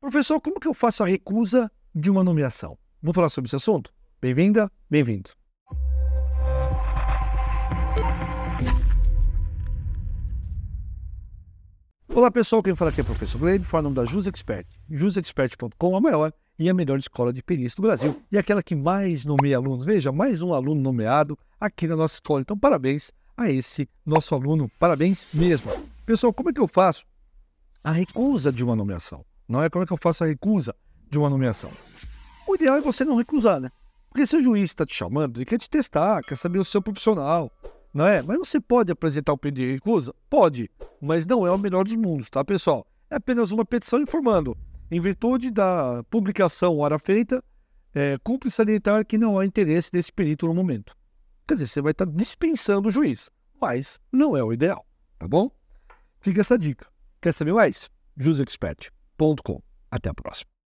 Professor, como que eu faço a recusa de uma nomeação? Vamos falar sobre esse assunto? Bem-vinda, bem-vindo. Olá pessoal, quem fala aqui é o professor Gleb, fala o nome da JusExpert, jusexpert.com, a maior e a melhor escola de perícia do Brasil e aquela que mais nomeia alunos. Veja, mais um aluno nomeado aqui na nossa escola. Então, parabéns a esse nosso aluno, parabéns mesmo. Pessoal, como é que eu faço a recusa de uma nomeação? Não é como é que eu faço a recusa de uma nomeação. O ideal é você não recusar, né? Porque se o juiz está te chamando, ele quer te testar, quer saber o seu profissional, não é? Mas você pode apresentar o pedido de recusa? Pode, mas não é o melhor dos mundos, tá, pessoal? É apenas uma petição informando. Em virtude da publicação hora feita, é, cumpre salientar que não há interesse desse perito no momento. Quer dizer, você vai estar tá dispensando o juiz, mas não é o ideal, tá bom? Fica essa dica. Quer saber mais? Jus Expert. Até a próxima.